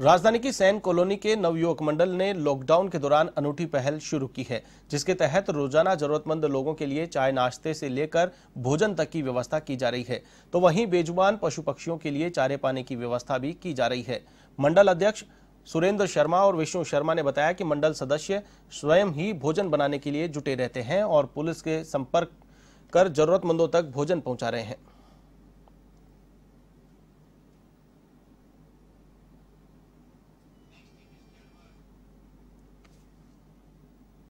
राजधानी की San colony के नवयुवक मंडल ने लॉकडाउन के दौरान अनूठी पहल शुरू की है जिसके तहत रोजाना जरूरतमंद लोगों के लिए चाय नाश्ते से लेकर भोजन तक की व्यवस्था की जा रही है तो वहीं बेजुबान पशु पक्षियों के लिए चारे पाने की व्यवस्था भी की जा रही है मंडल अध्यक्ष सुरेंद्र शर्मा और विष्णु शर्मा ने बताया कि मंडल सदस्य स्वयं ही भोजन बनाने के लिए जुटे रहते हैं और पुलिस के संपर्क कर जरूरतमंदों तक भोजन पहुंचा रहे हैं